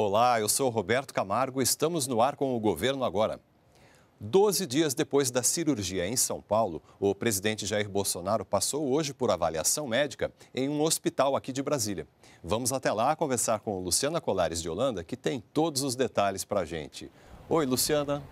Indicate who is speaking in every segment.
Speaker 1: Olá, eu sou Roberto Camargo. Estamos no ar com o governo agora. Doze dias depois da cirurgia em São Paulo, o presidente Jair Bolsonaro passou hoje por avaliação médica em um hospital aqui de Brasília. Vamos até lá conversar com Luciana Colares de Holanda, que tem todos os detalhes para a gente. Oi, Luciana.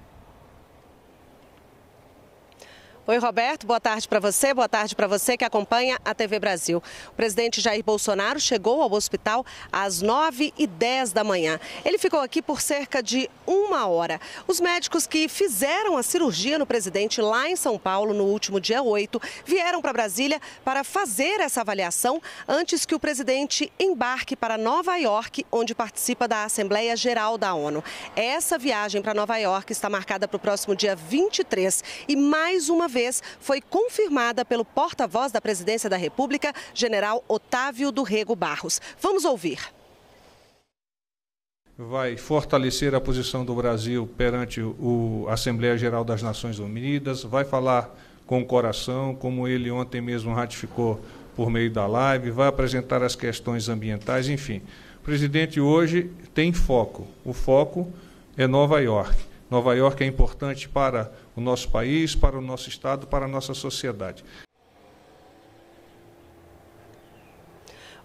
Speaker 2: Oi, Roberto. Boa tarde para você, boa tarde para você que acompanha a TV Brasil. O presidente Jair Bolsonaro chegou ao hospital às 9h10 da manhã. Ele ficou aqui por cerca de uma hora. Os médicos que fizeram a cirurgia no presidente lá em São Paulo no último dia 8 vieram para Brasília para fazer essa avaliação antes que o presidente embarque para Nova York, onde participa da Assembleia Geral da ONU. Essa viagem para Nova York está marcada para o próximo dia 23 e mais uma vez vez foi confirmada pelo porta-voz da Presidência da República, general Otávio do Rego Barros. Vamos ouvir
Speaker 3: vai fortalecer a posição do Brasil perante a Assembleia Geral das Nações Unidas, vai falar com o coração, como ele ontem mesmo ratificou por meio da live, vai apresentar as questões ambientais, enfim. O presidente hoje tem foco. O foco é Nova York. Nova York é importante para o nosso país, para o nosso Estado, para a nossa sociedade.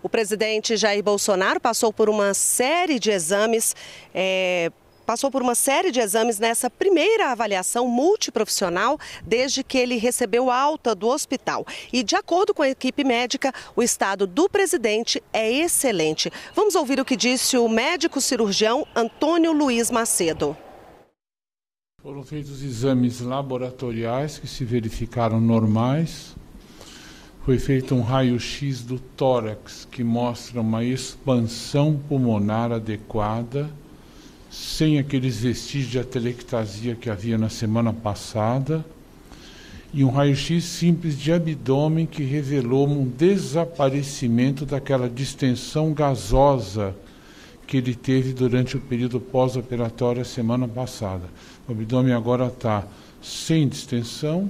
Speaker 2: O presidente Jair Bolsonaro passou por uma série de exames. É, passou por uma série de exames nessa primeira avaliação multiprofissional desde que ele recebeu alta do hospital. E de acordo com a equipe médica, o estado do presidente é excelente. Vamos ouvir o que disse o médico cirurgião Antônio Luiz Macedo.
Speaker 4: Foram feitos exames laboratoriais que se verificaram normais. Foi feito um raio-x do tórax que mostra uma expansão pulmonar adequada, sem aqueles vestígios de atelectasia que havia na semana passada, e um raio-x simples de abdômen que revelou um desaparecimento daquela distensão gasosa que ele teve durante o período pós-operatório a semana passada. O abdômen agora está sem distensão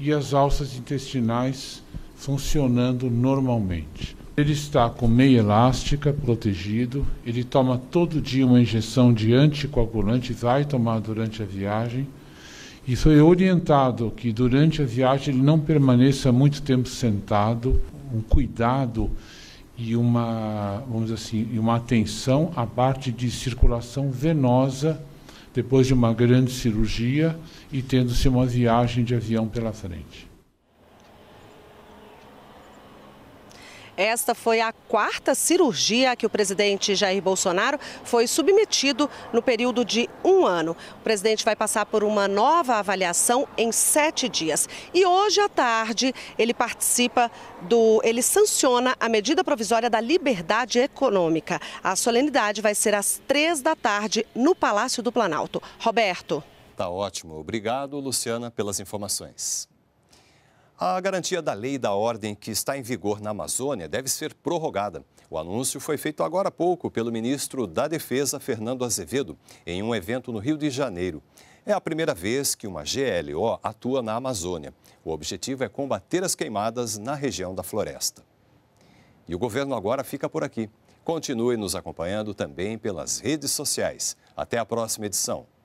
Speaker 4: e as alças intestinais funcionando normalmente. Ele está com meia elástica, protegido, ele toma todo dia uma injeção de anticoagulante, vai tomar durante a viagem, e foi orientado que durante a viagem ele não permaneça muito tempo sentado, um cuidado e uma, vamos assim, uma atenção à parte de circulação venosa depois de uma grande cirurgia e tendo-se uma viagem de avião pela frente.
Speaker 2: Esta foi a quarta cirurgia a que o presidente Jair Bolsonaro foi submetido no período de um ano. O presidente vai passar por uma nova avaliação em sete dias. E hoje à tarde ele participa do. ele sanciona a medida provisória da liberdade econômica. A solenidade vai ser às três da tarde no Palácio do Planalto. Roberto.
Speaker 1: Tá ótimo. Obrigado, Luciana, pelas informações. A garantia da lei e da ordem que está em vigor na Amazônia deve ser prorrogada. O anúncio foi feito agora há pouco pelo ministro da Defesa, Fernando Azevedo, em um evento no Rio de Janeiro. É a primeira vez que uma GLO atua na Amazônia. O objetivo é combater as queimadas na região da floresta. E o governo agora fica por aqui. Continue nos acompanhando também pelas redes sociais. Até a próxima edição.